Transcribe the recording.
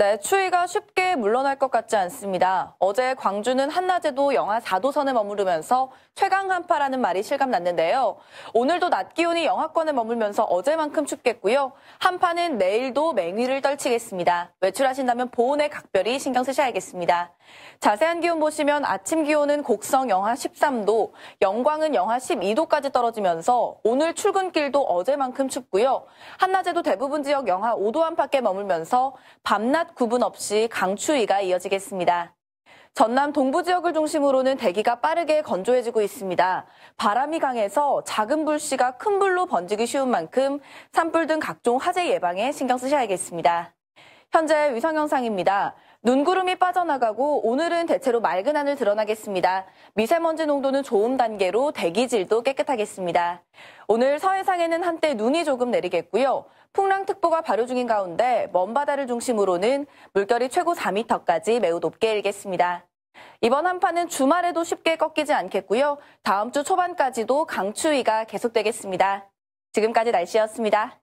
네, 추위가 쉽게 물러날 것 같지 않습니다. 어제 광주는 한낮에도 영하 4도선에 머무르면서 최강 한파라는 말이 실감났는데요. 오늘도 낮 기온이 영하권에 머물면서 어제만큼 춥겠고요. 한파는 내일도 맹위를 떨치겠습니다. 외출하신다면 보온에 각별히 신경 쓰셔야겠습니다. 자세한 기온 보시면 아침 기온은 곡성 영하 13도, 영광은 영하 12도까지 떨어지면서 오늘 출근길도 어제만큼 춥고요. 한낮에도 대부분 지역 영하 5도 안팎에 머물면서 밤낮 구분 없이 강추위가 이어지겠습니다. 전남 동부 지역을 중심으로는 대기가 빠르게 건조해지고 있습니다. 바람이 강해서 작은 불씨가 큰 불로 번지기 쉬운 만큼 산불 등 각종 화재 예방에 신경 쓰셔야겠습니다. 현재 위성 영상입니다. 눈구름이 빠져나가고 오늘은 대체로 맑은 하늘 드러나겠습니다. 미세먼지 농도는 좋음 단계로 대기질도 깨끗하겠습니다. 오늘 서해상에는 한때 눈이 조금 내리겠고요. 풍랑특보가 발효 중인 가운데 먼 바다를 중심으로는 물결이 최고 4m까지 매우 높게 일겠습니다. 이번 한파는 주말에도 쉽게 꺾이지 않겠고요. 다음 주 초반까지도 강추위가 계속되겠습니다. 지금까지 날씨였습니다.